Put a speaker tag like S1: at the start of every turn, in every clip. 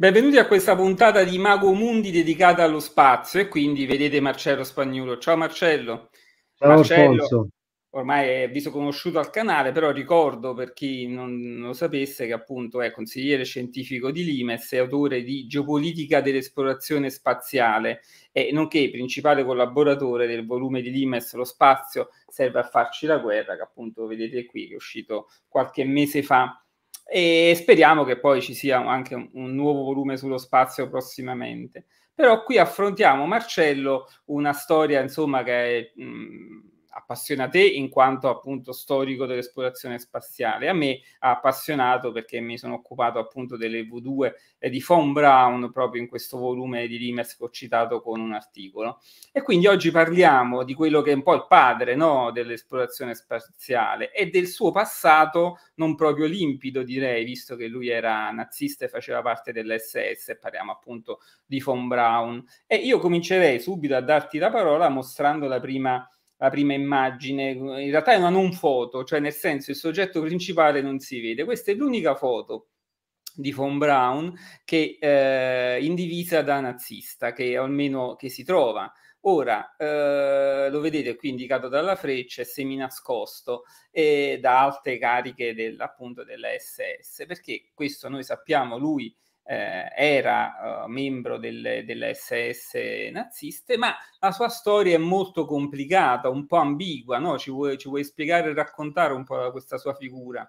S1: Benvenuti a questa puntata di Mago Mundi dedicata allo spazio e quindi vedete Marcello Spagnolo. Ciao Marcello. Ciao Marcello, Alfonso. Ormai è viso conosciuto al canale, però ricordo per chi non lo sapesse che appunto è consigliere scientifico di Limes e autore di Geopolitica dell'esplorazione spaziale e nonché principale collaboratore del volume di Limes Lo spazio serve a farci la guerra che appunto vedete qui che è uscito qualche mese fa e speriamo che poi ci sia anche un, un nuovo volume sullo spazio prossimamente. Però qui affrontiamo, Marcello, una storia insomma che è... Mh, mm, appassiona te in quanto appunto storico dell'esplorazione spaziale, a me ha appassionato perché mi sono occupato appunto delle V2 di Von Braun proprio in questo volume di Limes che ho citato con un articolo. E quindi oggi parliamo di quello che è un po' il padre no, dell'esplorazione spaziale e del suo passato non proprio limpido direi, visto che lui era nazista e faceva parte dell'SS, parliamo appunto di Von Braun. E io comincerei subito a darti la parola mostrando la prima la prima immagine, in realtà è una non foto, cioè nel senso il soggetto principale non si vede. Questa è l'unica foto di von Braun che eh, indivisa da nazista, che almeno che si trova. Ora, eh, lo vedete qui indicato dalla freccia, è nascosto e da alte cariche del, appunto della SS, perché questo noi sappiamo, lui eh, era uh, membro delle, delle, SS naziste, ma la sua storia è molto complicata, un po' ambigua, no? Ci vuoi, ci vuoi spiegare e raccontare un po' questa sua figura?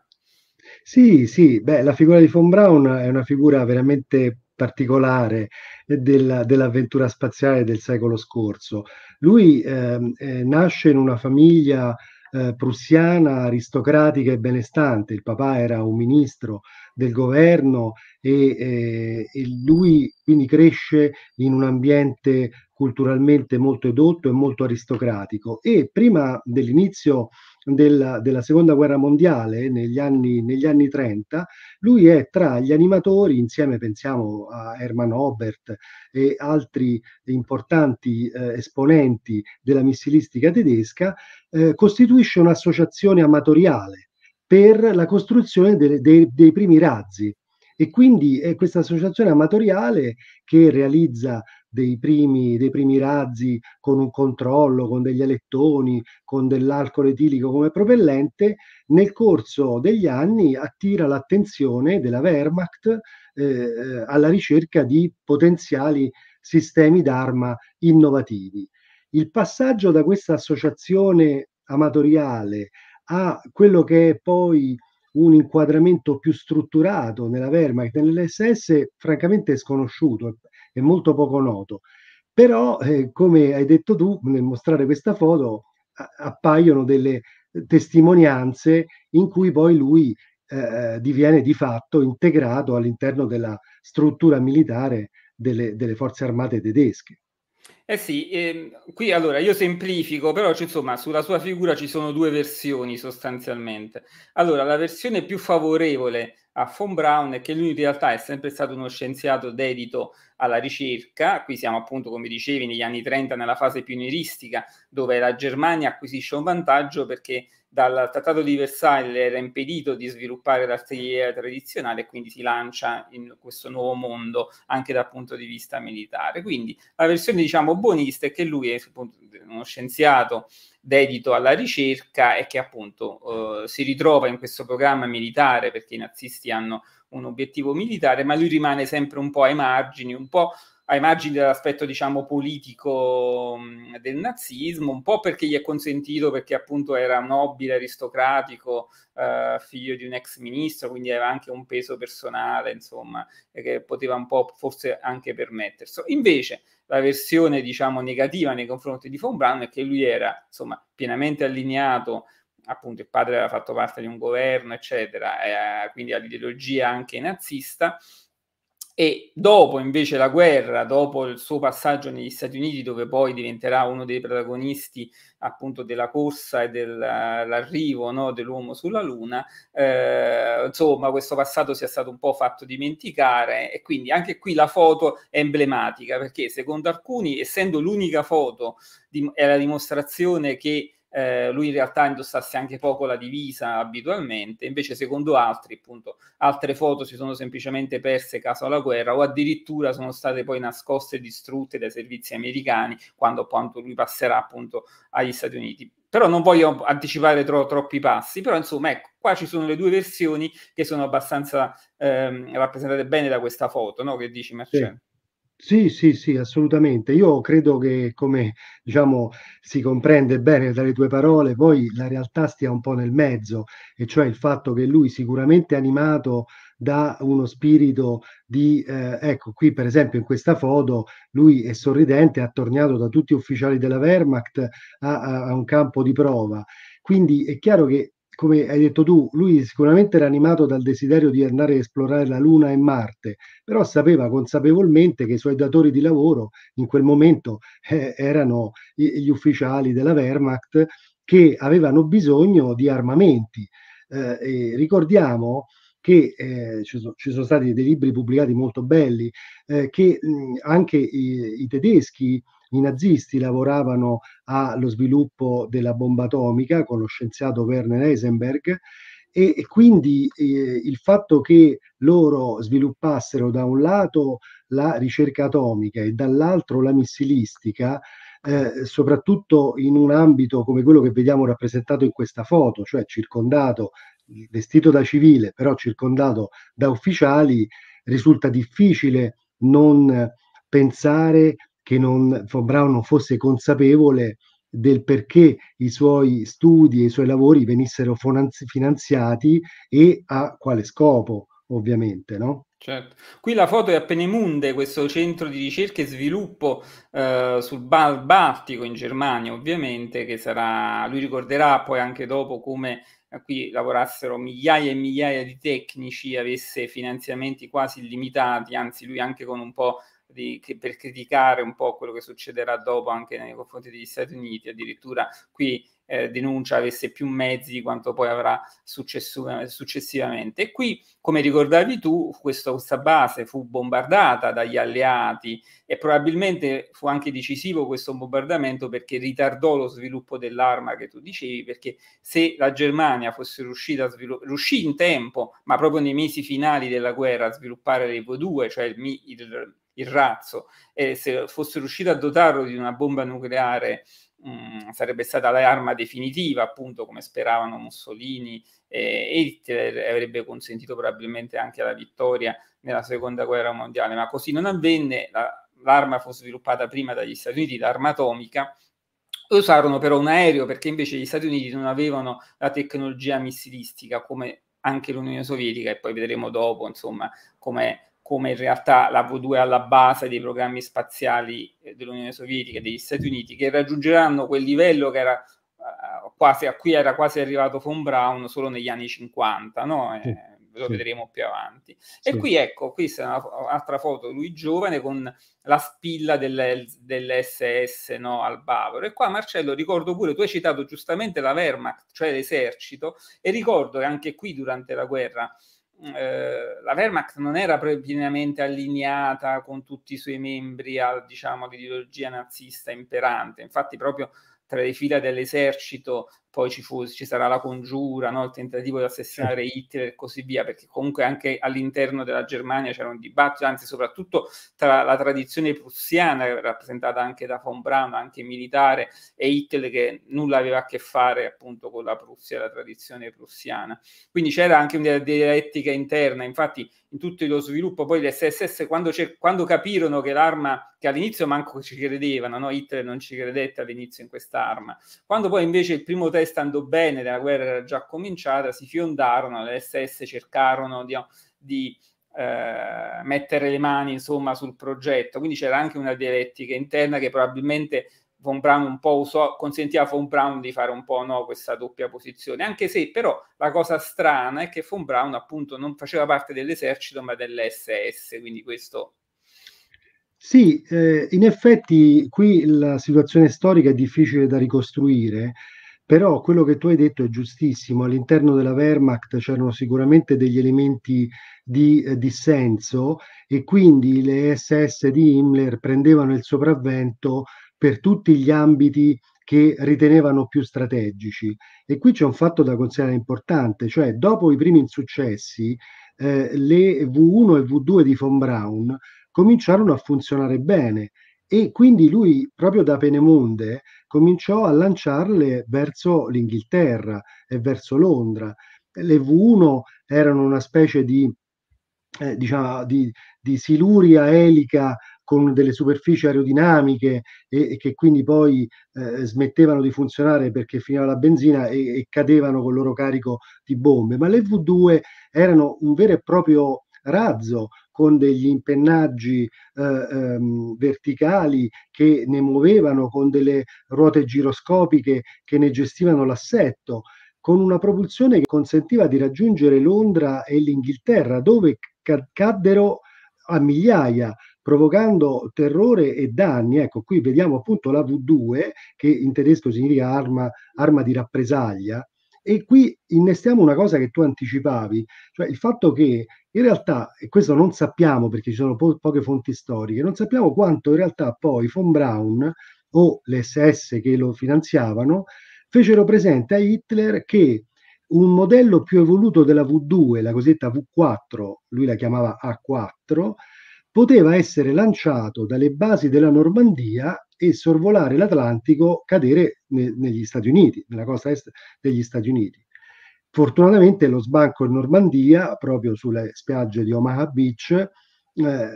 S2: Sì, sì, beh, la figura di von Braun è una figura veramente particolare della, dell'avventura spaziale del secolo scorso. Lui ehm, eh, nasce in una famiglia eh, prussiana aristocratica e benestante, il papà era un ministro del governo e, eh, e lui quindi cresce in un ambiente culturalmente molto edotto e molto aristocratico e prima dell'inizio della, della, seconda guerra mondiale negli anni, negli anni 30, lui è tra gli animatori, insieme pensiamo a Herman Obert e altri importanti eh, esponenti della missilistica tedesca, eh, costituisce un'associazione amatoriale per la costruzione dei, dei, dei primi razzi. E quindi è questa associazione amatoriale che realizza dei primi, dei primi, razzi con un controllo, con degli alettoni, con dell'alcol etilico come propellente, nel corso degli anni attira l'attenzione della Wehrmacht eh, eh alla ricerca di potenziali sistemi d'arma innovativi. Il passaggio da questa associazione amatoriale a quello che è poi un inquadramento più strutturato nella Wehrmacht nell'SS, francamente è sconosciuto, è molto poco noto. Però, eh, come hai detto tu, nel mostrare questa foto, appaiono delle testimonianze in cui poi lui eh, eh, diviene di fatto integrato all'interno della struttura militare delle, delle forze armate tedesche.
S1: Eh sì, eh, qui allora io semplifico, però insomma sulla sua figura ci sono due versioni sostanzialmente. Allora, la versione più favorevole a von Braun è che lui in realtà è sempre stato uno scienziato dedito alla ricerca, qui siamo appunto come dicevi negli anni 30 nella fase pionieristica dove la Germania acquisisce un vantaggio perché dal Trattato di Versailles era impedito di sviluppare l'artiglieria tradizionale e quindi si lancia in questo nuovo mondo anche dal punto di vista militare. Quindi la versione diciamo buonista è che lui è uno scienziato dedito alla ricerca e che appunto eh, si ritrova in questo programma militare perché i nazisti hanno un obiettivo militare, ma lui rimane sempre un po' ai margini, un po' ai margini dell'aspetto diciamo politico mm, del nazismo, un po' perché gli è consentito perché appunto era nobile, aristocratico, eh, figlio di un ex ministro, quindi aveva anche un peso personale, insomma, che poteva un po' forse anche permetterselo. Invece la versione diciamo negativa nei confronti di von Braun è che lui era insomma pienamente allineato appunto il padre aveva fatto parte di un governo, eccetera, eh, quindi all'ideologia anche nazista, e dopo invece la guerra, dopo il suo passaggio negli Stati Uniti, dove poi diventerà uno dei protagonisti appunto della corsa e dell'arrivo no, dell'uomo sulla Luna, eh, insomma questo passato sia stato un po' fatto dimenticare e quindi anche qui la foto è emblematica perché secondo alcuni, essendo l'unica foto, di, è la dimostrazione che eh, lui in realtà indossasse anche poco la divisa abitualmente, invece secondo altri, appunto, altre foto si sono semplicemente perse caso alla guerra o addirittura sono state poi nascoste e distrutte dai servizi americani quando appunto, lui passerà appunto agli Stati Uniti. Però non voglio anticipare tro- troppi passi, però insomma ecco, qua ci sono le due versioni che sono abbastanza ehm, rappresentate bene da questa foto, no? Che dici Marcello?
S2: Sì. Sì, sì, sì, assolutamente. Io credo che, come diciamo, si comprende bene dalle tue parole, poi la realtà stia un po' nel mezzo, e cioè il fatto che lui sicuramente è animato da uno spirito di, eh, ecco, qui per esempio in questa foto lui è sorridente, attorniato da tutti gli ufficiali della Wehrmacht a, a, a un campo di prova. Quindi è chiaro che come hai detto tu, lui sicuramente era animato dal desiderio di andare a esplorare la Luna e Marte, però sapeva consapevolmente che i suoi datori di lavoro in quel momento eh, erano gli ufficiali della Wehrmacht che avevano bisogno di armamenti. Eh, ricordiamo che eh, ci, sono, ci, sono, stati dei libri pubblicati molto belli, eh, che mh, anche i, i tedeschi i nazisti lavoravano allo sviluppo della bomba atomica con lo scienziato Werner Heisenberg e, e quindi eh, il fatto che loro sviluppassero da un lato la ricerca atomica e dall'altro la missilistica eh, soprattutto in un ambito come quello che vediamo rappresentato in questa foto, cioè circondato, vestito da civile, però circondato da ufficiali, risulta difficile non pensare che non, Von Braun non fosse consapevole del perché i suoi studi e i suoi lavori venissero finanziati e a quale scopo, ovviamente, no?
S1: Certo. Qui la foto è a Penemunde, questo centro di ricerca e sviluppo eh, sul Bal Baltico in Germania, ovviamente, che sarà, lui ricorderà poi anche dopo come eh, qui lavorassero migliaia e migliaia di tecnici, avesse finanziamenti quasi illimitati, anzi lui anche con un po' di, per criticare un po' quello che succederà dopo anche nei confronti degli Stati Uniti, addirittura qui eh, denuncia avesse più mezzi di quanto poi avrà successivamente. E qui, come ricordavi tu, questo, questa base fu bombardata dagli alleati e probabilmente fu anche decisivo questo bombardamento perché ritardò lo sviluppo dell'arma che tu dicevi, perché se la Germania fosse riuscita a sviluppare, riuscì in tempo, ma proprio nei mesi finali della guerra a sviluppare l'Evo 2, cioè il, il il razzo e se fosse riuscito a dotarlo di una bomba nucleare mh, mm, sarebbe stata l'arma definitiva, appunto come speravano Mussolini e Hitler, avrebbe consentito probabilmente anche la vittoria nella seconda guerra mondiale, ma così non avvenne, la, l'arma fu sviluppata prima dagli Stati Uniti, l'arma atomica, usarono però un aereo perché invece gli Stati Uniti non avevano la tecnologia missilistica come anche l'Unione Sovietica e poi vedremo dopo insomma come come in realtà la V2 è alla base dei programmi spaziali eh, dell'Unione Sovietica e degli Stati Uniti, che raggiungeranno quel livello che era uh, quasi, a cui era quasi arrivato von Braun solo negli anni 50, no? Eh, lo sì. vedremo più avanti. Sì. E qui ecco, qui c'è un'altra foto, lui giovane con la spilla del, dell'SS no, al Bavaro. E qua Marcello ricordo pure, tu hai citato giustamente la Wehrmacht, cioè l'esercito, e ricordo che anche qui durante la guerra Mm, eh, la Wehrmacht non era pienamente allineata con tutti i suoi membri al, diciamo, all'ideologia nazista imperante, infatti proprio tra le fila dell'esercito poi ci, fu, ci sarà la congiura, no? il tentativo di assassinare Hitler e così via, perché comunque anche all'interno della Germania c'era un dibattito, anzi soprattutto tra la tradizione prussiana, rappresentata anche da von Braun, anche militare, e Hitler che nulla aveva a che fare appunto con la Prussia, la tradizione prussiana. Quindi c'era anche una dialettica interna, infatti in tutto lo sviluppo poi le SSS quando, quando capirono che l'arma che all'inizio manco ci credevano, no? Hitler non ci credette all'inizio in quest'arma, quando poi invece il primo test Israele stando bene, la guerra era già cominciata, si fiondarono, le SS cercarono di, di eh, mettere le mani insomma, sul progetto, quindi c'era anche una dialettica interna che probabilmente Von Braun un po' usò, consentiva a Von Braun di fare un po' no, questa doppia posizione, anche se però la cosa strana è che Von Braun appunto non faceva parte dell'esercito ma dell'SS, quindi questo...
S2: Sì, eh, in effetti qui la situazione storica è difficile da ricostruire, però quello che tu hai detto è giustissimo, all'interno della Wehrmacht c'erano sicuramente degli elementi di eh, dissenso e quindi le SS di Himmler prendevano il sopravvento per tutti gli ambiti che ritenevano più strategici. E qui c'è un fatto da considerare importante, cioè dopo i primi insuccessi eh, le V1 e V2 di von Braun cominciarono a funzionare bene e quindi lui proprio da Penemonde cominciò a lanciarle verso l'Inghilterra e verso Londra. Le V1 erano una specie di, eh, diciamo, di, di siluria elica con delle superfici aerodinamiche e, e che quindi poi eh, smettevano di funzionare perché finiva la benzina e, e cadevano col loro carico di bombe, ma le V2 erano un vero e proprio razzo con degli impennaggi eh, ehm, verticali che ne muovevano, con delle ruote giroscopiche che ne gestivano l'assetto, con una propulsione che consentiva di raggiungere Londra e l'Inghilterra, dove caddero a migliaia provocando terrore e danni. Ecco, qui vediamo appunto la V2, che in tedesco significa arma, arma di rappresaglia, e qui innestiamo una cosa che tu anticipavi, cioè il fatto che in realtà, e questo non sappiamo perché ci sono po- poche fonti storiche, non sappiamo quanto in realtà poi von Braun o l'SS che lo finanziavano fecero presente a Hitler che un modello più evoluto della V2, la cosiddetta V4, lui la chiamava A4, poteva essere lanciato dalle basi della Normandia e sorvolare l'Atlantico, cadere ne, negli Stati Uniti, nella costa est degli Stati Uniti. Fortunatamente lo sbarco in Normandia, proprio sulle spiagge di Omaha Beach, eh,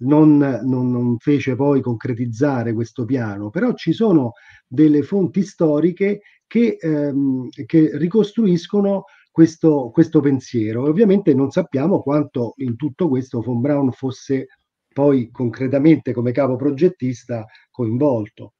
S2: non, non, non fece poi concretizzare questo piano, però ci sono delle fonti storiche che, ehm, che, ricostruiscono questo, questo pensiero. ovviamente non sappiamo quanto in tutto questo von Braun fosse poi concretamente come capo progettista coinvolto.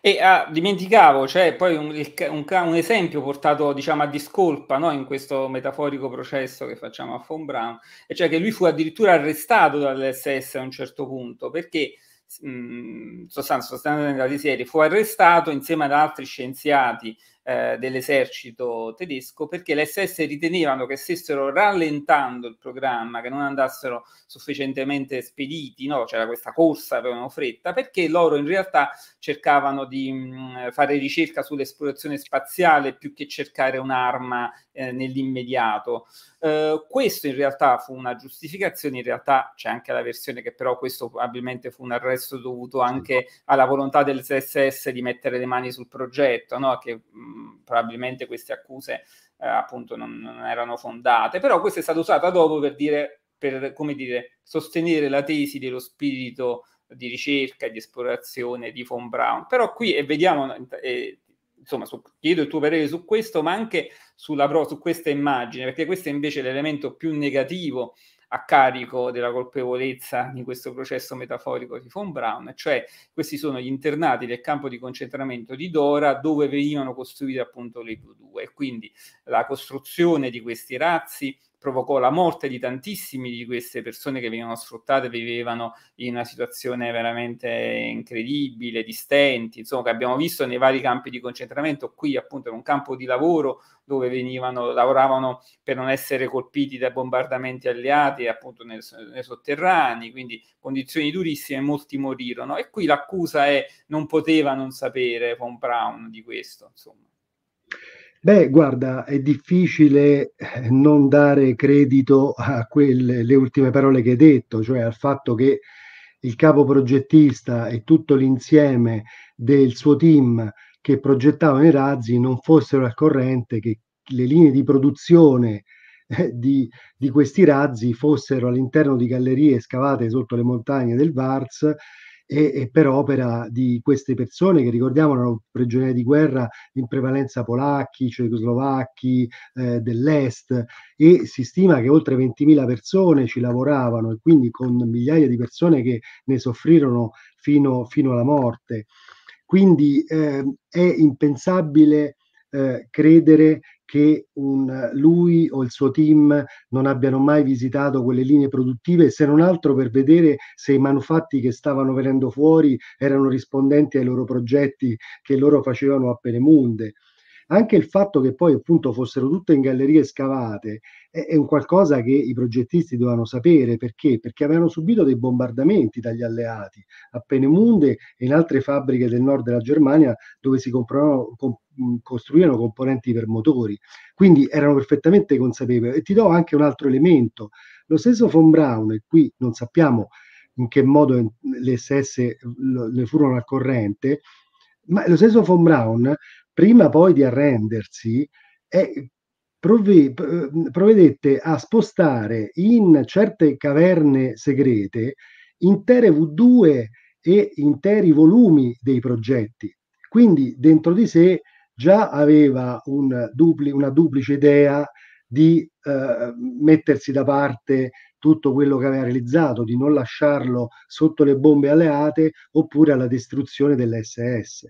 S1: E ah, dimenticavo, c'è cioè, poi un, un, un, esempio portato diciamo, a discolpa no? in questo metaforico processo che facciamo a Von Braun, e cioè che lui fu addirittura arrestato dall'SS a un certo punto perché mh, sostanza, sostanza serie, fu arrestato insieme ad altri scienziati eh, dell'esercito tedesco perché le SS ritenevano che stessero rallentando il programma, che non andassero sufficientemente spediti, no? c'era questa corsa, avevano fretta, perché loro in realtà cercavano di mh, mm, fare ricerca sull'esplorazione spaziale più che cercare un'arma eh, nell'immediato. Eh, questo in realtà fu una giustificazione, in realtà c'è anche la versione che però questo probabilmente fu un arresto dovuto anche alla volontà SS di mettere le mani sul progetto, no? che mm, mh, probabilmente queste accuse eh, appunto non, non, erano fondate, però questa è stata usata dopo per dire, per, come dire, sostenere la tesi dello spirito di ricerca e di esplorazione di von Braun. Però qui, e vediamo, eh, insomma, su, chiedo il tuo parere su questo, ma anche sulla, su questa immagine, perché questo è invece l'elemento più negativo a carico della colpevolezza di questo processo metaforico di von Braun, cioè questi sono gli internati del campo di concentramento di Dora dove venivano costruite appunto le gru 2 e quindi la costruzione di questi razzi provocò la morte di tantissime di queste persone che venivano sfruttate, vivevano in una situazione veramente incredibile, di stenti, insomma, che abbiamo visto nei vari campi di concentramento. Qui appunto in un campo di lavoro dove venivano, lavoravano per non essere colpiti dai bombardamenti alleati, appunto nei, nei sotterranei, quindi condizioni durissime, molti morirono. E qui l'accusa è non poteva non sapere Von Brown di questo, insomma.
S2: Beh, guarda, è difficile eh, non dare credito a quelle le ultime parole che hai detto, cioè al fatto che il capo progettista e tutto l'insieme del suo team che progettavano i razzi non fossero al corrente che le linee di produzione eh, di, di, questi razzi fossero all'interno di gallerie scavate sotto le montagne del Vars e, e, per opera di queste persone che ricordiamo erano prigionieri di guerra in prevalenza polacchi, cecoslovacchi, eh, dell'est e si stima che oltre 20.000 persone ci lavoravano e quindi con migliaia di persone che ne soffrirono fino, fino alla morte. Quindi eh, è impensabile eh, credere che un, lui o il suo team non abbiano mai visitato quelle linee produttive, se non altro per vedere se i manufatti che stavano venendo fuori erano rispondenti ai loro progetti che loro facevano a Penemunde anche il fatto che poi appunto fossero tutte in gallerie scavate è, è un qualcosa che i progettisti dovevano sapere perché? Perché avevano subito dei bombardamenti dagli alleati a Penemunde e in altre fabbriche del nord della Germania dove si compravano, com- costruivano componenti per motori, quindi erano perfettamente consapevoli. E ti do anche un altro elemento, lo stesso von Braun, e qui non sappiamo in che modo le SS le furono al corrente, ma lo stesso von Braun prima poi di arrendersi, eh, prove, provvedette a spostare in certe caverne segrete intere V2 e interi volumi dei progetti. Quindi dentro di sé già aveva un dupli, una duplice idea di eh, mettersi da parte tutto quello che aveva realizzato, di non lasciarlo sotto le bombe alleate oppure alla distruzione dell'SS.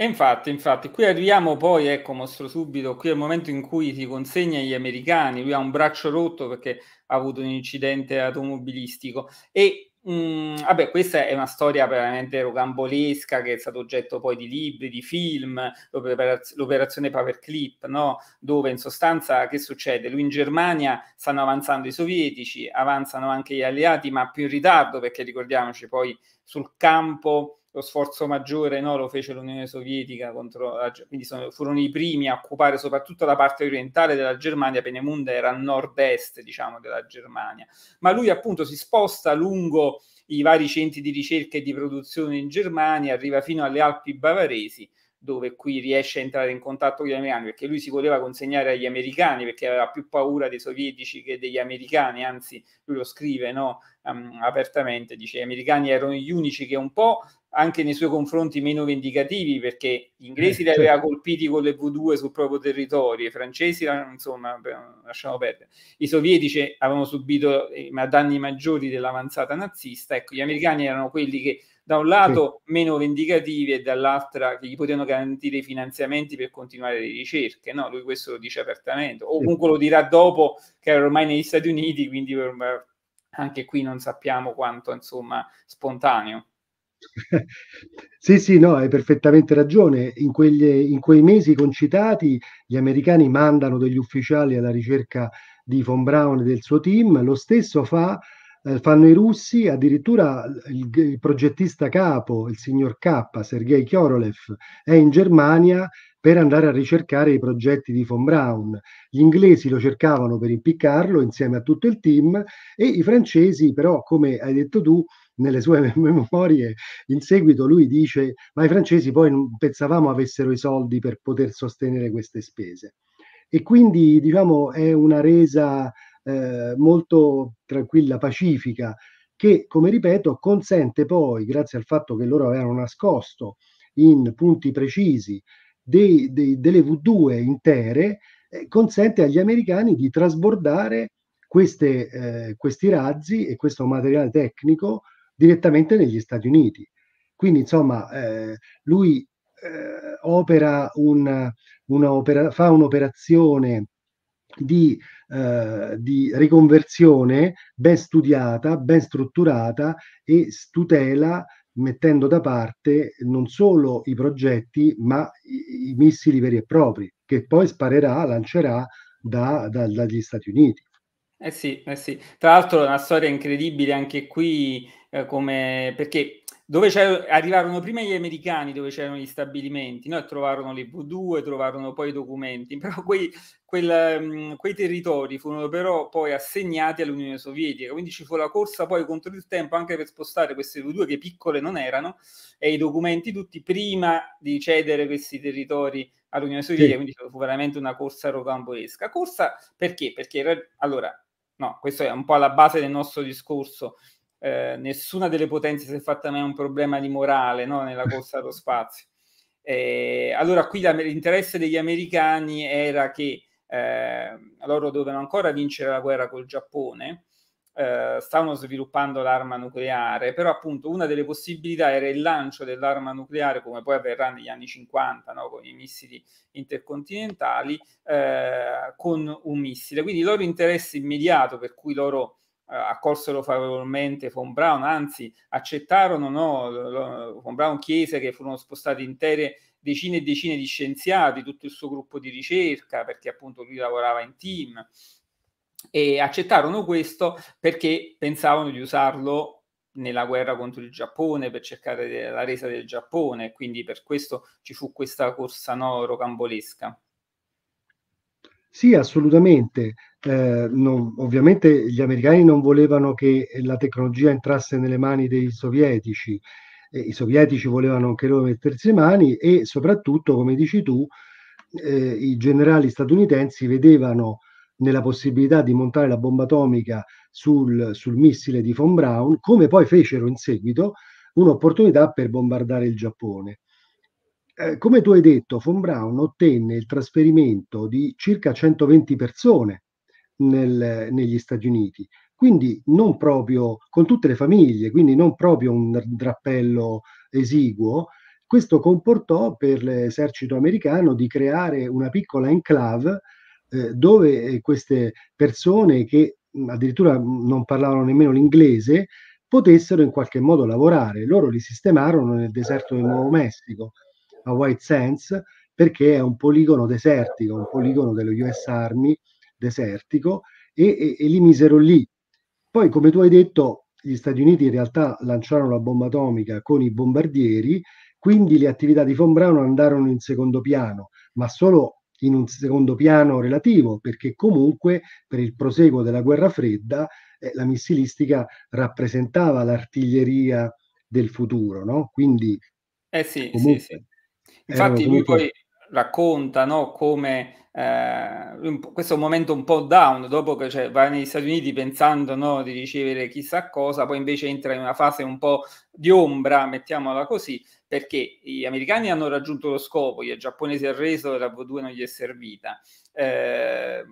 S1: E infatti, infatti, qui arriviamo poi, ecco, mostro subito, qui è il momento in cui ti consegna gli americani, lui ha un braccio rotto perché ha avuto un incidente automobilistico e mh, mm, vabbè, questa è una storia veramente rocambolesca che è stata oggetto poi di libri, di film, l'operazione, l'operazione Paperclip, no? dove in sostanza che succede? Lui in Germania stanno avanzando i sovietici, avanzano anche gli alleati, ma più in ritardo perché ricordiamoci poi sul campo lo sforzo maggiore no, lo fece l'Unione Sovietica, contro la, quindi sono, furono i primi a occupare soprattutto la parte orientale della Germania, Penemunda era a nord-est diciamo, della Germania, ma lui appunto si sposta lungo i vari centri di ricerca e di produzione in Germania, arriva fino alle Alpi bavaresi dove qui riesce a entrare in contatto con gli americani, perché lui si voleva consegnare agli americani, perché aveva più paura dei sovietici che degli americani, anzi lui lo scrive no, um, apertamente, dice gli americani erano gli unici che un po' anche nei suoi confronti meno vendicativi, perché gli inglesi eh, li aveva certo. colpiti con le V2 sul proprio territorio, i francesi, insomma, lasciamo perdere, i sovietici avevano subito eh, danni maggiori dell'avanzata nazista, ecco, gli americani erano quelli che da un lato sì. meno vendicative e dall'altra che gli potevano garantire i finanziamenti per continuare le ricerche, no? Lui questo lo dice apertamente, o comunque lo dirà dopo che era ormai negli Stati Uniti, quindi anche qui non sappiamo quanto, insomma, spontaneo.
S2: Sì, sì, no, hai perfettamente ragione. In, quegli, in, quei mesi concitati gli americani mandano degli ufficiali alla ricerca di Von Braun e del suo team, lo stesso fa eh, fanno i russi, addirittura il, il, progettista capo, il signor K, Sergei Korolev, è in Germania per andare a ricercare i progetti di von Braun. Gli inglesi lo cercavano per impiccarlo insieme a tutto il team e i francesi però, come hai detto tu, nelle sue memorie, in seguito lui dice ma i francesi poi non pensavamo avessero i soldi per poter sostenere queste spese. E quindi diciamo è una resa eh, molto tranquilla, pacifica, che come ripeto consente poi, grazie al fatto che loro avevano nascosto in punti precisi dei, dei, delle V2 intere, eh, consente agli americani di trasbordare queste, eh, questi razzi e questo materiale tecnico direttamente negli Stati Uniti. Quindi insomma eh, lui eh, opera un, una opera, fa un'operazione di eh, di riconversione ben studiata, ben strutturata e tutela mettendo da parte non solo i progetti ma i, i missili veri e propri che poi sparerà, lancerà da, da, dagli Stati Uniti.
S1: Eh sì, eh sì, tra l'altro è una storia incredibile anche qui, eh, come... perché dove arrivarono prima gli americani dove c'erano gli stabilimenti, no? trovarono le V2, trovarono poi i documenti, però quei, quel, mm, quei, territori furono però poi assegnati all'Unione Sovietica, quindi ci fu la corsa poi contro il tempo anche per spostare queste V2 che piccole non erano e i documenti tutti prima di cedere questi territori all'Unione Sovietica, sì. quindi fu veramente una corsa rocambolesca. Corsa perché? Perché allora, no, questo è un po' alla base del nostro discorso eh, nessuna delle potenze si è fatta mai un problema di morale no? nella corsa allo spazio. Eh, allora qui la, l'interesse degli americani era che eh, loro dovevano ancora vincere la guerra col Giappone, eh, stavano sviluppando l'arma nucleare, però appunto una delle possibilità era il lancio dell'arma nucleare, come poi avverrà negli anni 50 no? con i missili intercontinentali, eh, con un missile. Quindi il loro interesse immediato per cui loro eh, accolsero favorevolmente von Braun, anzi accettarono, no? von Braun chiese che furono spostati intere decine e decine di scienziati, tutto il suo gruppo di ricerca, perché appunto lui lavorava in team, e accettarono questo perché pensavano di usarlo nella guerra contro il Giappone per cercare la resa del Giappone, quindi per questo ci fu questa corsa no, rocambolesca.
S2: Sì, assolutamente eh, non, ovviamente gli americani non volevano che la tecnologia entrasse nelle mani dei sovietici, eh, i sovietici volevano anche loro mettersi le mani e soprattutto, come dici tu, eh, i generali statunitensi vedevano nella possibilità di montare la bomba atomica sul, sul missile di von Braun, come poi fecero in seguito, un'opportunità per bombardare il Giappone. Eh, come tu hai detto, von Braun ottenne il trasferimento di circa 120 persone nel, negli Stati Uniti. Quindi non proprio con tutte le famiglie, quindi non proprio un drappello esiguo. Questo comportò per l'esercito americano di creare una piccola enclave eh, dove eh, queste persone che addirittura non parlavano nemmeno l'inglese potessero in qualche modo lavorare. Loro li sistemarono nel deserto del Nuovo Messico, a White Sands, perché è un poligono desertico, un poligono dello US Army desertico e, e, e li misero lì. Poi, come tu hai detto, gli Stati Uniti in realtà lanciarono la bomba atomica con i bombardieri, quindi le attività di Von Braun andarono in secondo piano, ma solo in un secondo piano relativo, perché comunque per il proseguo della guerra fredda eh, la missilistica rappresentava l'artiglieria del futuro, no? Quindi...
S1: Eh sì, comunque, sì, sì.
S2: Infatti lui poi
S1: raccontano come eh, questo è un momento un po' down, dopo che cioè, va negli Stati Uniti pensando no, di ricevere chissà cosa, poi invece entra in una fase un po' di ombra, mettiamola così, perché gli americani hanno raggiunto lo scopo, il Giappone si è reso e la V2 non gli è servita. Eh,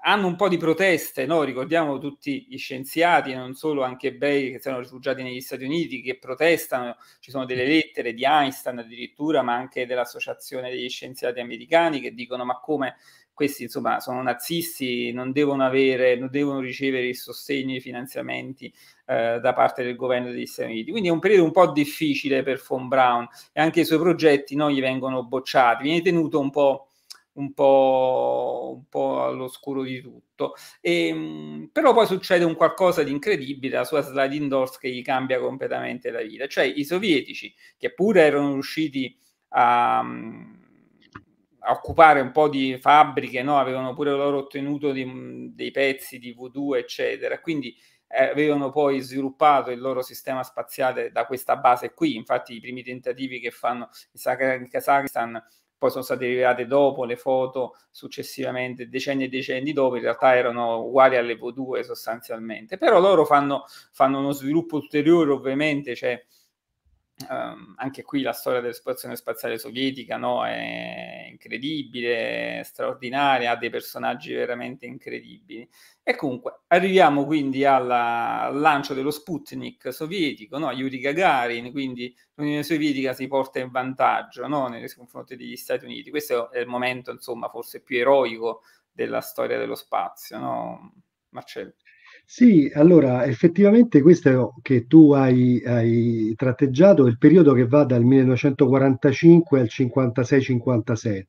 S1: hanno un po' di proteste, no? ricordiamo tutti gli scienziati, non solo anche bei che sono rifugiati negli Stati Uniti, che protestano, ci sono delle lettere di Einstein addirittura, ma anche dell'Associazione degli Scienziati Americani che dicono ma come questi insomma sono nazisti, non devono, avere, non devono ricevere il sostegno e i finanziamenti eh, da parte del governo degli Stati Uniti. Quindi è un periodo un po' difficile per von Brown e anche i suoi progetti no, gli vengono bocciati, viene tenuto un po' un po', un po all'oscuro di tutto. E, ehm, però poi succede un qualcosa di incredibile, la sua sliding doors che gli cambia completamente la vita. Cioè i sovietici, che pure erano riusciti a, mm, a occupare un po' di fabbriche, no? avevano pure loro ottenuto di, mm, dei pezzi di V2, eccetera. Quindi eh, avevano poi sviluppato il loro sistema spaziale da questa base qui. Infatti, i primi tentativi che fanno in Kazakhstan poi sono state rivelate dopo le foto successivamente, decenni e decenni dopo, in realtà erano uguali alle V2 sostanzialmente, però loro fanno, fanno uno sviluppo ulteriore ovviamente, cioè Um, anche qui la storia dell'esplorazione spaziale sovietica no? è incredibile, straordinaria, ha dei personaggi veramente incredibili. E comunque arriviamo quindi alla, al lancio dello Sputnik sovietico, no? Yuri Gagarin, quindi l'Unione Sovietica si porta in vantaggio no? nei confronti degli Stati Uniti. Questo è il momento, insomma, forse più eroico della storia dello spazio, no? Marcello.
S2: Sì, allora effettivamente questo che tu hai, hai tratteggiato è il periodo che va dal 1945 al 56-57,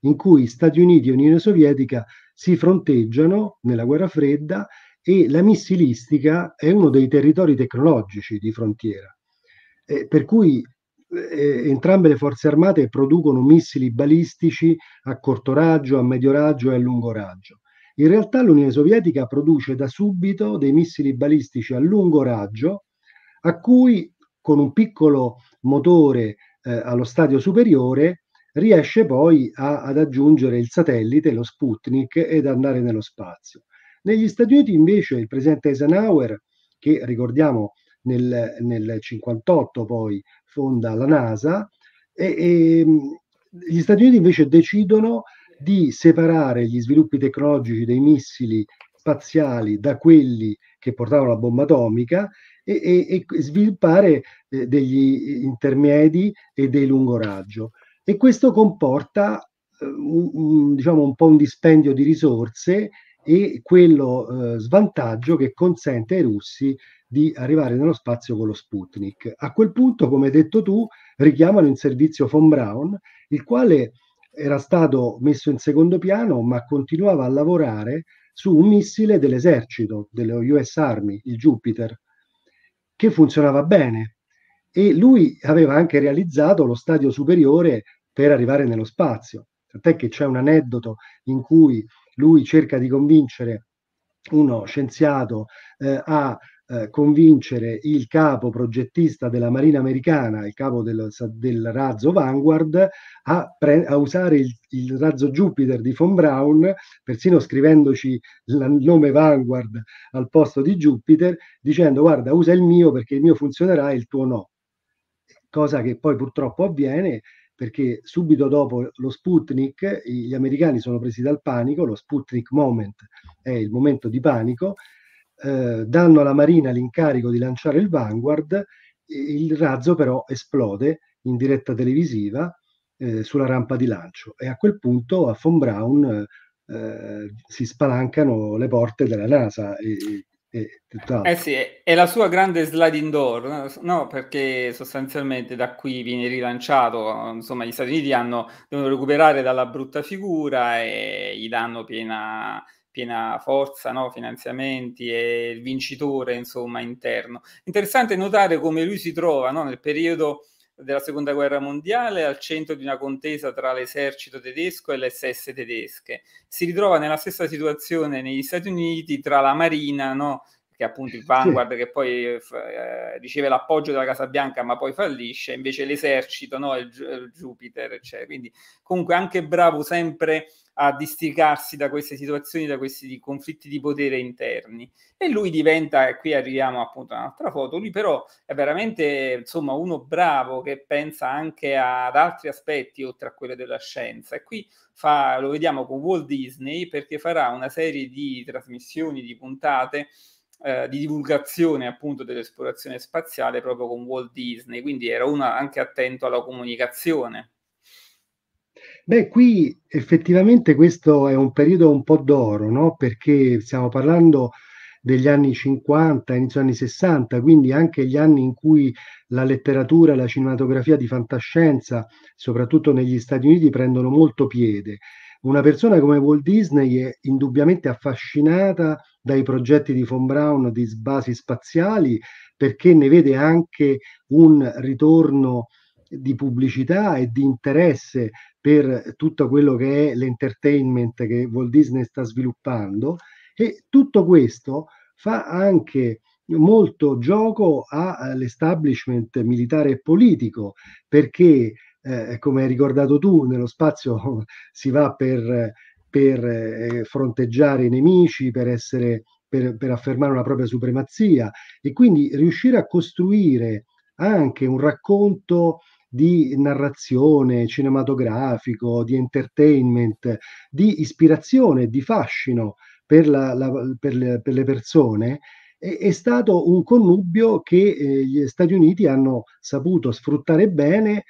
S2: in cui Stati Uniti e Unione Sovietica si fronteggiano nella guerra fredda e la missilistica è uno dei territori tecnologici di frontiera, eh, per cui eh, eh entrambe le forze armate producono missili balistici a corto raggio, a medio raggio e a lungo raggio. In realtà l'Unione Sovietica produce da subito dei missili balistici a lungo raggio, a cui con un piccolo motore eh, allo stadio superiore riesce poi a, ad aggiungere il satellite, lo Sputnik, ed andare nello spazio. Negli Stati Uniti invece il presidente Eisenhower, che ricordiamo nel, 1958 poi fonda la NASA, e, e, gli Stati Uniti invece decidono di separare gli sviluppi tecnologici dei missili spaziali da quelli che portavano la bomba atomica e, e, sviluppare eh, degli intermedi e dei lungo raggio. E questo comporta eh, un, un, diciamo un po' un dispendio di risorse e quello eh, svantaggio che consente ai russi di arrivare nello spazio con lo Sputnik. A quel punto, come hai detto tu, richiamano in servizio von Braun, il quale era stato messo in secondo piano, ma continuava a lavorare su un missile dell'esercito, dello US Army, il Jupiter, che funzionava bene. E lui aveva anche realizzato lo stadio superiore per arrivare nello spazio. Tant'è che c'è un aneddoto in cui lui cerca di convincere uno scienziato eh, a eh, convincere il capo progettista della Marina americana, il capo del, del razzo Vanguard, a, pre- a usare il, il, razzo Jupiter di von Braun, persino scrivendoci il nome Vanguard al posto di Jupiter, dicendo guarda usa il mio perché il mio funzionerà e il tuo no. Cosa che poi purtroppo avviene perché subito dopo lo Sputnik gli americani sono presi dal panico, lo Sputnik moment è il momento di panico eh, danno alla Marina l'incarico di lanciare il Vanguard, il razzo però esplode in diretta televisiva eh, sulla rampa di lancio e a quel punto a Von Braun eh, si spalancano le porte della NASA. E, e, eh sì,
S1: è la sua grande sliding door, no? Perché sostanzialmente da qui viene rilanciato, insomma gli Stati Uniti hanno, devono recuperare dalla brutta figura e gli danno piena piena forza, no? finanziamenti e il vincitore insomma interno. Interessante notare come lui si trova no? nel periodo della seconda guerra mondiale al centro di una contesa tra l'esercito tedesco e le SS tedesche. Si ritrova nella stessa situazione negli Stati Uniti tra la Marina, no? che è appunto il Vanguard sì. che poi eh, riceve l'appoggio della Casa Bianca ma poi fallisce, invece l'esercito, no? il, il Jupiter, eccetera. Quindi comunque anche bravo sempre a districarsi da queste situazioni, da questi conflitti di potere interni. E lui diventa, e qui arriviamo appunto a un'altra foto, lui però è veramente insomma uno bravo che pensa anche ad altri aspetti oltre a quello della scienza. E qui fa, lo vediamo con Walt Disney perché farà una serie di trasmissioni, di puntate eh, di divulgazione appunto dell'esplorazione spaziale proprio con Walt Disney, quindi era uno anche attento alla comunicazione.
S2: Beh, qui effettivamente questo è un periodo un po' d'oro, no? Perché stiamo parlando degli anni 50, inizio anni 60, quindi anche gli anni in cui la letteratura la cinematografia di fantascienza, soprattutto negli Stati Uniti, prendono molto piede. Una persona come Walt Disney è indubbiamente affascinata dai progetti di von Braun di basi spaziali perché ne vede anche un ritorno di pubblicità e di interesse per tutto quello che è l'entertainment che Walt Disney sta sviluppando e tutto questo fa anche molto gioco all'establishment eh, militare e politico perché eh, come hai ricordato tu nello spazio si va per, per eh, fronteggiare i nemici per essere per, per, affermare una propria supremazia e quindi riuscire a costruire anche un racconto di narrazione cinematografico, di entertainment, di ispirazione, di fascino per, la, la, per, le, per le persone, è stato un connubio che eh, gli Stati Uniti hanno saputo sfruttare bene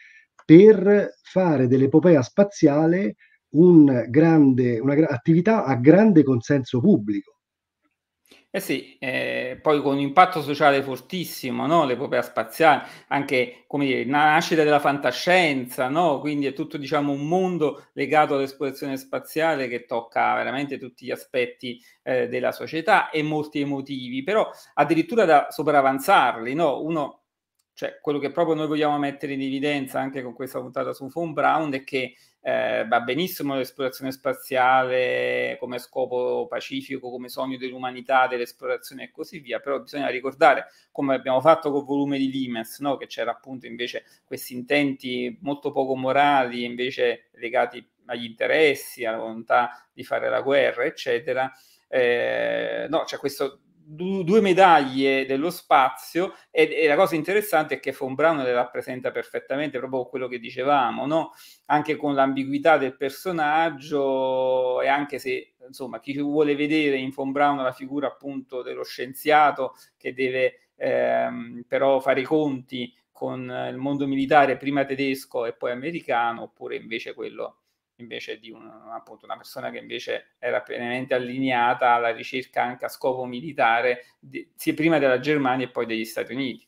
S2: per fare dell'epopea spaziale un grande, un'attività a grande consenso pubblico.
S1: Eh sì, eh, poi con un impatto sociale fortissimo, no? l'epopea spaziale, anche come dire, la nascita della fantascienza, no? quindi è tutto diciamo, un mondo legato all'esplorazione spaziale che tocca veramente tutti gli aspetti eh, della società e molti emotivi, però addirittura da sopravanzarli, no? uno cioè quello che proprio noi vogliamo mettere in evidenza anche con questa puntata su Von Brown è che eh, va benissimo l'esplorazione spaziale come scopo pacifico, come sogno dell'umanità, dell'esplorazione e così via, però bisogna ricordare come abbiamo fatto col volume di Limes, no? che c'era appunto invece questi intenti molto poco morali, invece legati agli interessi, alla volontà di fare la guerra, eccetera. Eh, no, c'è cioè questo due medaglie dello spazio e, e, la cosa interessante è che Von Braun le rappresenta perfettamente proprio quello che dicevamo, no? anche con l'ambiguità del personaggio e anche se insomma chi vuole vedere in Von Braun la figura appunto dello scienziato che deve ehm, però fare i conti con il mondo militare prima tedesco e poi americano oppure invece quello invece di un, appunto, una persona che invece era pienamente allineata alla ricerca anche a scopo militare, di, sia prima della Germania e poi degli Stati Uniti.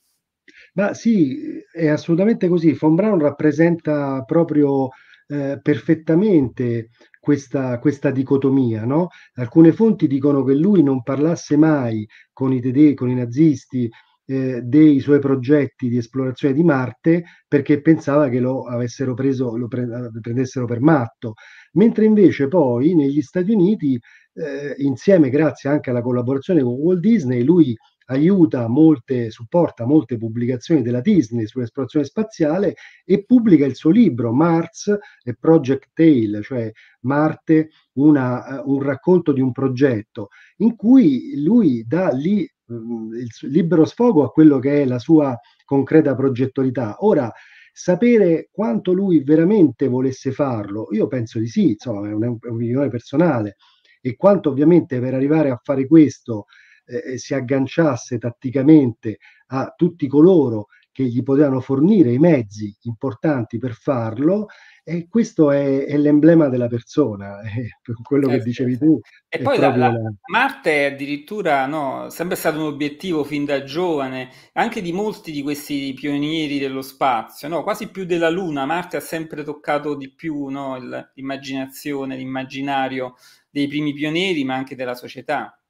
S2: Ma sì, è assolutamente così. Von Braun rappresenta proprio eh, perfettamente questa, questa dicotomia. No? Alcune fonti dicono che lui non parlasse mai con i tedeschi, con i nazisti, eh, dei suoi progetti di esplorazione di Marte perché pensava che lo avessero preso, lo pre- eh, prendessero per matto, mentre invece poi negli Stati Uniti, eh, insieme grazie anche alla collaborazione con Walt Disney, lui aiuta molte, supporta molte pubblicazioni della Disney sull'esplorazione spaziale e pubblica il suo libro Mars e eh, Project Tale, cioè Marte, una, eh, un racconto di un progetto, in cui lui dà lì Mm, il libero sfogo a quello che è la sua concreta progettualità. Ora, sapere quanto lui veramente volesse farlo, io penso di sì, insomma, è un'opinione personale, e quanto ovviamente per arrivare a fare questo eh, eh si agganciasse tatticamente a tutti coloro che gli potevano fornire i mezzi importanti per farlo e questo è, è l'emblema della persona, eh, quello che eh, dicevi tu. E poi la, la...
S1: Marte è addirittura no, sempre stato un obiettivo fin da giovane, anche di molti di questi pionieri dello spazio, no? quasi più della Luna, Marte ha sempre toccato di più no? l'immaginazione, l'immaginario dei primi pionieri, ma anche della società.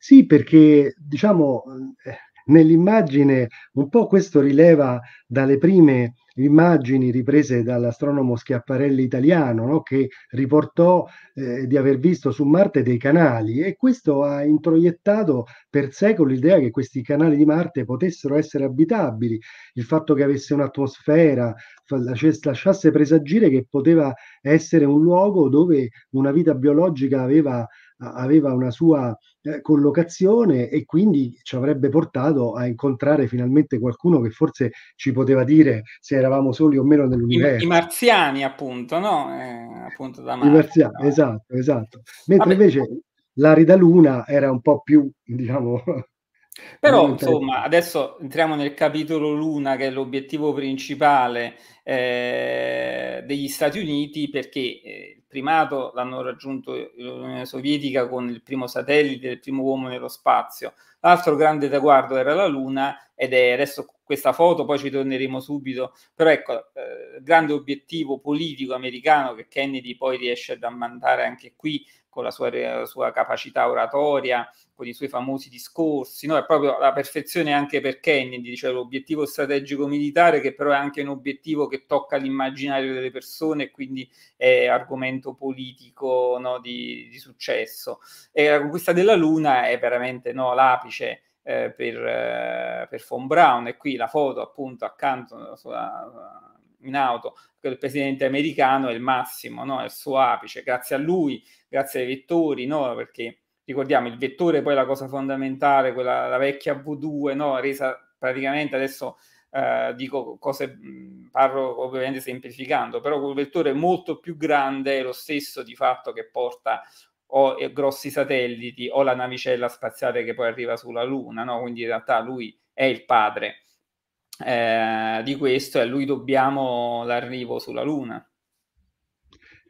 S2: Sì, perché diciamo... Eh nell'immagine, un po' questo rileva dalle prime immagini riprese dall'astronomo Schiaparelli italiano, no? che riportò eh, di aver visto su Marte dei canali e questo ha introiettato per secoli l'idea che questi canali di Marte potessero essere abitabili, il fatto che avesse un'atmosfera lasciasse presagire che poteva essere un luogo dove una vita biologica aveva aveva una sua eh, collocazione e quindi ci avrebbe portato a incontrare finalmente qualcuno che forse ci poteva dire se eravamo soli o meno nell'universo. I, i
S1: marziani, appunto, no? Eh, appunto da Marte, I
S2: marziani, no? esatto, esatto. Mentre Vabbè. invece l'arida luna era un po' più, diciamo,
S1: però, insomma, adesso entriamo nel capitolo Luna, che è l'obiettivo principale eh, degli Stati Uniti, perché eh, il primato l'hanno raggiunto l'Unione Sovietica con il primo satellite, il primo uomo nello spazio. L'altro grande traguardo era la Luna, ed è adesso questa foto, poi ci torneremo subito. Però ecco, eh, grande obiettivo politico americano che Kennedy poi riesce ad ammantare anche qui, con la sua, sua capacità oratoria, con i suoi famosi discorsi, no? è proprio la perfezione anche per Kennedy, cioè l'obiettivo strategico militare che però è anche un obiettivo che tocca l'immaginario delle persone e quindi è argomento politico no? di, di, successo. E la conquista della Luna è veramente no, l'apice. Eh, per, eh, per Von Brown e qui la foto appunto accanto sulla, in auto, del presidente americano è il massimo, no? è il suo apice. Grazie a lui grazie ai vettori, no? Perché ricordiamo il vettore poi è la cosa fondamentale, quella la vecchia V2, no? Resa praticamente adesso eh, dico cose, parlo ovviamente semplificando, però quel vettore molto più grande è lo stesso di fatto che porta o eh, grossi satelliti o la navicella spaziale che poi arriva sulla Luna, no? quindi in realtà lui è il padre eh, di questo e a lui dobbiamo l'arrivo sulla Luna.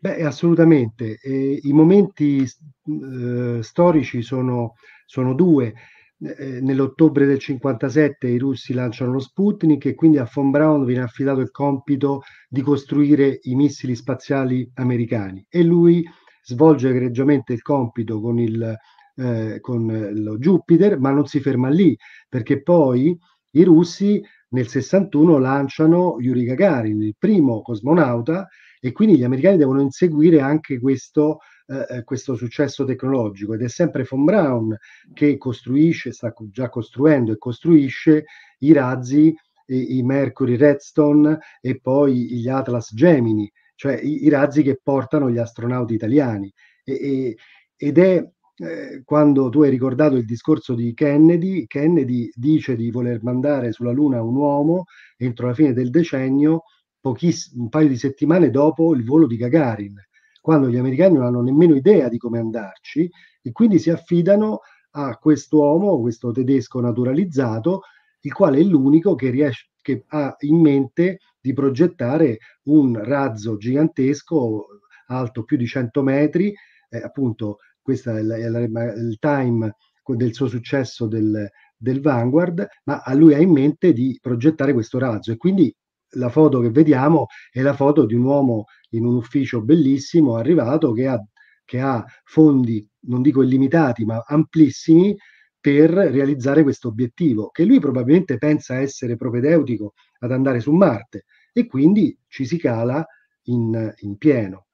S2: Beh, assolutamente. Eh, I momenti eh, storici sono, sono due. Eh, eh, nell'ottobre del 57 i russi lanciano lo Sputnik e quindi a von Braun viene affidato il compito di costruire i missili spaziali americani e lui svolge egregiamente il compito con il, eh, con lo Jupiter, ma non si ferma lì perché poi i russi nel 61 lanciano Yuri Gagarin, il primo cosmonauta, e quindi gli americani devono inseguire anche questo, eh, eh, questo successo tecnologico ed è sempre von Braun che costruisce, sta già costruendo e costruisce i razzi, i, i Mercury Redstone e poi gli Atlas Gemini, cioè i, i razzi che portano gli astronauti italiani. E, e, ed è eh, quando tu hai ricordato il discorso di Kennedy, Kennedy dice di voler mandare sulla Luna un uomo entro la fine del decennio, pochiss- un paio di settimane dopo il volo di Gagarin, quando gli americani non hanno nemmeno idea di come andarci e quindi si affidano a questo uomo, questo tedesco naturalizzato, il quale è l'unico che, riesce, che ha in mente di progettare un razzo gigantesco alto più di 100 metri, eh, appunto questo è, il time del suo successo del, del Vanguard, ma a lui ha in mente di progettare questo razzo e quindi la foto che vediamo è la foto di un uomo in un ufficio bellissimo, arrivato, che ha, che ha fondi, non dico illimitati, ma amplissimi per realizzare questo obiettivo, che lui probabilmente pensa essere propedeutico ad andare su Marte e quindi ci si cala in, in pieno.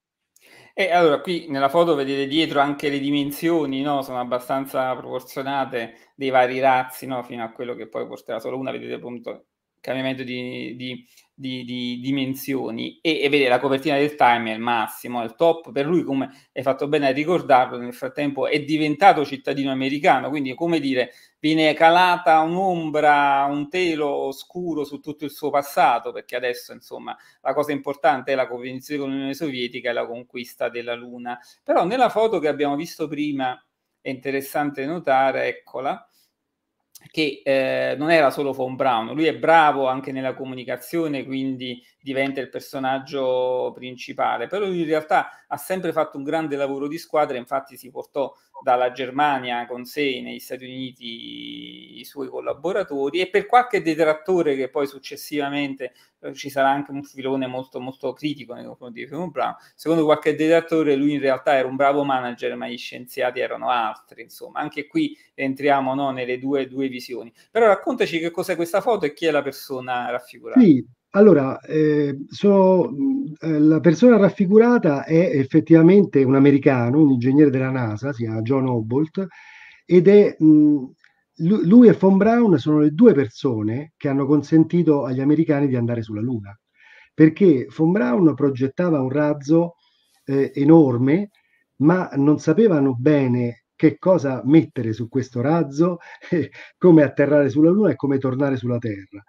S1: E allora qui nella foto vedete dietro anche le dimensioni, no? sono abbastanza proporzionate dei vari razzi, no? fino a quello che poi porterà solo una, vedete appunto cambiamento di, di, di, di dimensioni e, e, vede la copertina del Time è il massimo, è il top. Per lui, come hai fatto bene a ricordarlo, nel frattempo è diventato cittadino americano, quindi come dire, viene calata un'ombra, un telo oscuro su tutto il suo passato, perché adesso insomma la cosa importante è la convenzione con l'Unione Sovietica e la conquista della Luna. Però nella foto che abbiamo visto prima, è interessante notare, eccola, che eh, non era solo Von Brown, lui è bravo anche nella comunicazione, quindi diventa il personaggio principale, però in realtà ha sempre fatto un grande lavoro di squadra, infatti si portò dalla Germania con sé negli Stati Uniti i suoi collaboratori e per qualche detrattore che poi successivamente eh, ci sarà anche un filone molto, molto critico nei confronti di Clement Brown, secondo qualche detrattore lui in realtà era un bravo manager ma gli scienziati erano altri, insomma anche qui entriamo no, nelle due, due visioni. Però raccontaci che cos'è questa foto e chi è la persona raffigurata. Sì
S2: allora, eh, sono, eh, la persona raffigurata è effettivamente un americano, un ingegnere della NASA, si chiama John Hobolt, ed è mh, lui e von Braun sono le due persone che hanno consentito agli americani di andare sulla Luna, perché von Braun progettava un razzo eh, enorme, ma non sapevano bene che cosa mettere su questo razzo, come atterrare sulla Luna e come tornare sulla Terra.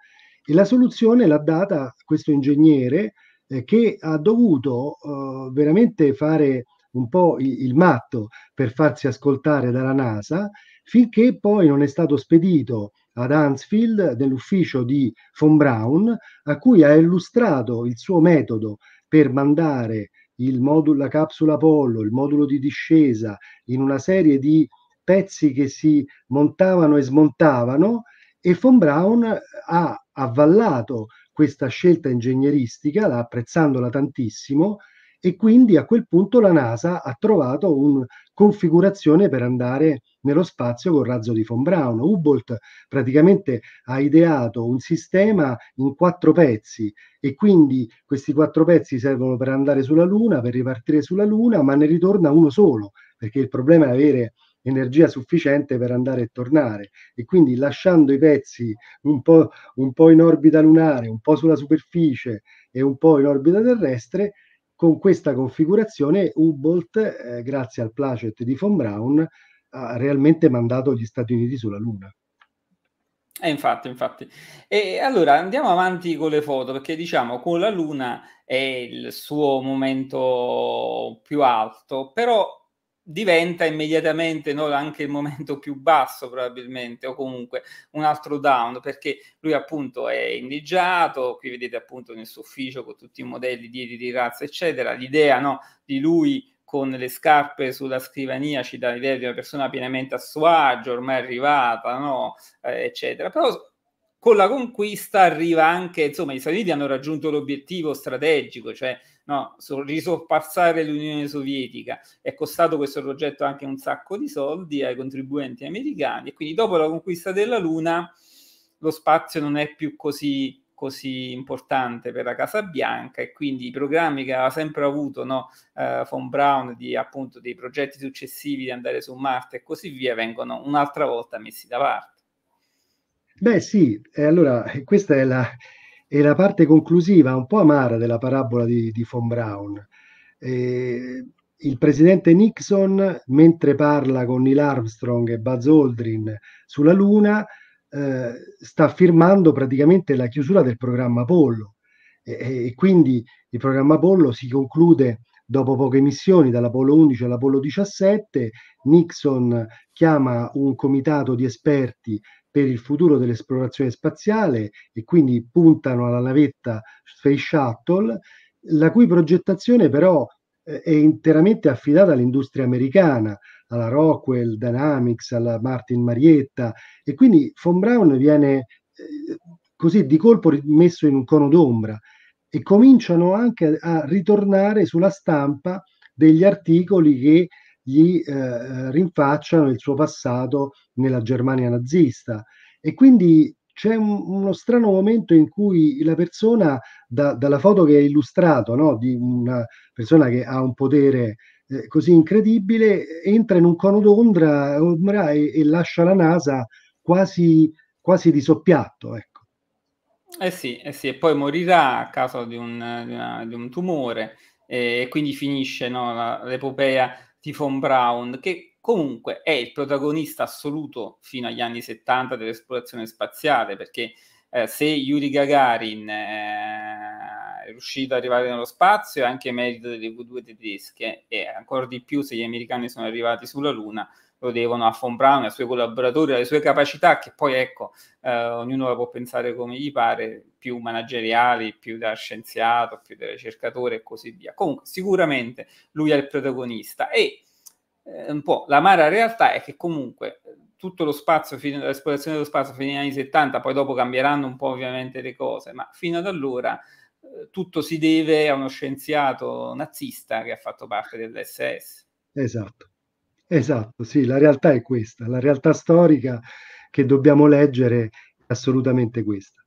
S2: E la soluzione l'ha data questo ingegnere eh, che ha dovuto eh, veramente fare un po' il, il matto per farsi ascoltare dalla NASA, finché poi non è stato spedito ad Hansfield nell'ufficio di von Braun, a cui ha illustrato il suo metodo per mandare modulo, la capsula Apollo, il modulo di discesa in una serie di pezzi che si montavano e smontavano e von Braun eh, ha avvallato questa scelta ingegneristica, apprezzandola tantissimo, e quindi a quel punto la NASA ha trovato una configurazione per andare nello spazio con il razzo di von Braun. Hubbold praticamente ha ideato un sistema in quattro pezzi e quindi questi quattro pezzi servono per andare sulla Luna, per ripartire sulla Luna, ma ne ritorna uno solo, perché il problema è avere energia sufficiente per andare e tornare e quindi lasciando i pezzi un po', un po', in orbita lunare, un po' sulla superficie e un po' in orbita terrestre, con questa configurazione Hubble, eh, grazie al placet di von Braun, ha realmente mandato gli Stati Uniti sulla Luna.
S1: Eh, infatti, infatti. E allora andiamo avanti con le foto perché diciamo con la Luna è il suo momento più alto, però diventa immediatamente no, anche il momento più basso probabilmente o comunque un altro down perché lui appunto è indigiato qui vedete appunto nel suo ufficio con tutti i modelli di, di razza eccetera l'idea no, di lui con le scarpe sulla scrivania ci dà l'idea di una persona pienamente a suo agio ormai arrivata no, eh, eccetera però con la conquista arriva anche, insomma, gli Stati Uniti hanno raggiunto l'obiettivo strategico, cioè no, risorpassare l'Unione Sovietica. È costato questo progetto anche un sacco di soldi ai contribuenti americani e quindi dopo la conquista della Luna lo spazio non è più così, così importante per la Casa Bianca e quindi i programmi che aveva sempre avuto no, eh, von Braun di appunto dei progetti successivi di andare su Marte e così via vengono un'altra volta messi da parte.
S2: Beh sì, eh, allora questa è la, è la, parte conclusiva, un po' amara della parabola di, di von Braun. Eh, il presidente Nixon, mentre parla con Neil Armstrong e Buzz Aldrin sulla Luna, eh, sta firmando praticamente la chiusura del programma Apollo e, e quindi il programma Apollo si conclude dopo poche missioni, dall'Apollo 11 all'Apollo 17, Nixon chiama un comitato di esperti per il futuro dell'esplorazione spaziale e quindi puntano alla navetta Space Shuttle, la cui progettazione però eh, è interamente affidata all'industria americana, alla Rockwell Dynamics, alla Martin Marietta e quindi Von Braun viene eh, così di colpo messo in un cono d'ombra e cominciano anche a, a ritornare sulla stampa degli articoli che gli eh, eh, rinfacciano il suo passato nella Germania nazista. E quindi c'è un, uno strano momento in cui la persona, da, dalla foto che hai illustrato, no, di una persona che ha un potere eh, così incredibile, entra in un cono d'ombra, e, e, lascia la NASA quasi, quasi di soppiatto. Ecco.
S1: Eh sì, eh sì, e poi morirà a causa di un, di una, di un tumore e quindi finisce no, l'epopea Tifon Brown, che comunque è il protagonista assoluto fino agli anni 70 dell'esplorazione spaziale, perché eh, se Yuri Gagarin eh, è riuscito ad arrivare nello spazio è anche merito delle V2 tedesche e ancora di più se gli americani sono arrivati sulla Luna, lo devono a Von Braun, ai suoi collaboratori, alle sue capacità, che poi ecco, eh, ognuno la può pensare come gli pare, più manageriali, più da scienziato, più da ricercatore e così via. Comunque, sicuramente lui è il protagonista e eh, un po' l'amara realtà è che comunque eh, tutto lo spazio, fino, l'esplorazione dello spazio fino agli anni 70, poi dopo cambieranno un po' ovviamente le cose, ma fino ad allora eh, tutto si deve a uno scienziato nazista che ha fatto parte dell'SS.
S2: Esatto. Esatto, sì, la realtà è questa, la realtà storica che dobbiamo leggere è assolutamente questa.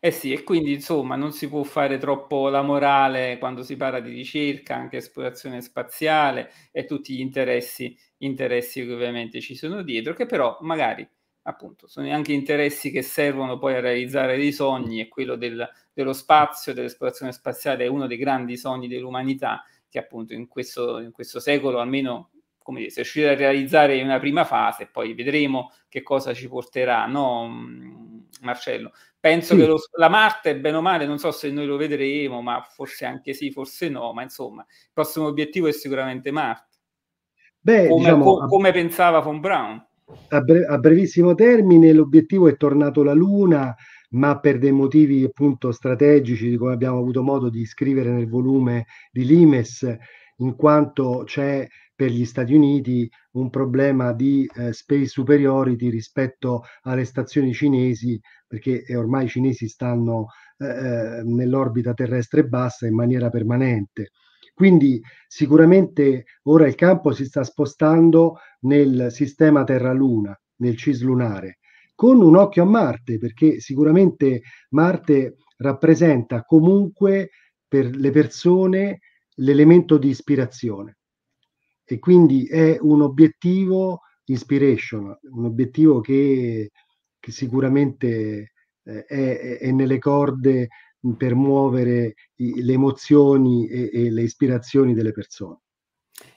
S1: Eh sì, e quindi insomma non si può fare troppo la morale quando si parla di ricerca, anche esplorazione spaziale e tutti gli interessi, interessi che ovviamente ci sono dietro, che però magari appunto sono anche interessi che servono poi a realizzare dei sogni e quello del, dello spazio, dell'esplorazione spaziale è uno dei grandi sogni dell'umanità che appunto in questo, in questo secolo almeno come dire, se riuscite a realizzare in una prima fase, poi vedremo che cosa ci porterà, no, mm, Marcello? Penso sì. che lo, la Marte, bene o male, non so se noi lo vedremo, ma forse anche sì, forse no, ma insomma, il prossimo obiettivo è sicuramente Marte.
S2: Beh, come, diciamo, co,
S1: come pensava von Braun.
S2: A, bre, a brevissimo termine l'obiettivo è tornato la Luna, ma per dei motivi appunto strategici, come abbiamo avuto modo di scrivere nel volume di Limes, in quanto c'è per gli Stati Uniti un problema di eh, space superiority rispetto alle stazioni cinesi, perché eh, ormai i cinesi stanno eh, eh, nell'orbita terrestre bassa in maniera permanente. Quindi sicuramente ora il campo si sta spostando nel sistema Terra-Luna, nel CIS lunare, con un occhio a Marte, perché sicuramente Marte rappresenta comunque per le persone l'elemento di ispirazione e quindi è un obiettivo inspiration, un obiettivo che, che sicuramente eh, è, è, nelle corde per muovere le emozioni e, e le ispirazioni delle persone.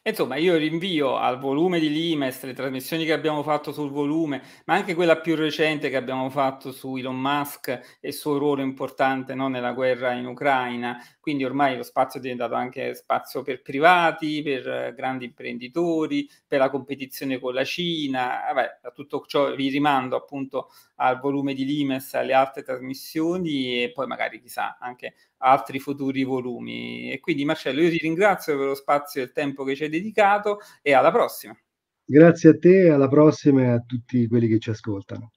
S1: Insomma, io rinvio al volume di Limes, le trasmissioni che abbiamo fatto sul volume, ma anche quella più recente che abbiamo fatto su Elon Musk e il suo ruolo importante no, nella guerra in Ucraina. Quindi ormai lo spazio è diventato anche spazio per privati, per eh, grandi imprenditori, per la competizione con la Cina. Vabbè, a tutto ciò vi rimando appunto al volume di Limes, alle altre trasmissioni e poi magari chissà anche altri futuri volumi. E quindi Marcello, io ti ringrazio per lo spazio e il tempo che ci hai dedicato e alla prossima.
S2: Grazie a te, alla prossima e a tutti quelli che ci ascoltano.